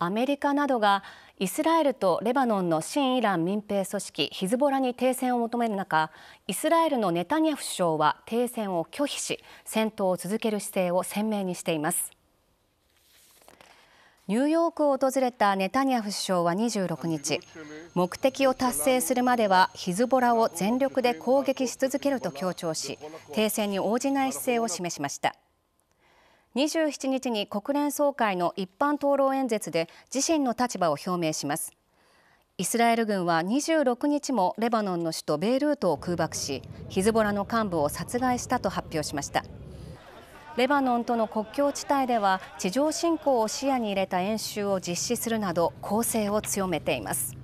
アメリカなどがイスラエルとレバノンの新イラン民兵組織ヒズボラに停戦を求める中イスラエルのネタニヤフ首相は停戦を拒否し戦闘を続ける姿勢を鮮明にしていますニューヨークを訪れたネタニヤフ首相は26日目的を達成するまではヒズボラを全力で攻撃し続けると強調し停戦に応じない姿勢を示しました。27日に国連総会の一般討論演説で自身の立場を表明しますイスラエル軍は26日もレバノンの首都ベイルートを空爆しヒズボラの幹部を殺害したと発表しましたレバノンとの国境地帯では地上侵攻を視野に入れた演習を実施するなど攻勢を強めています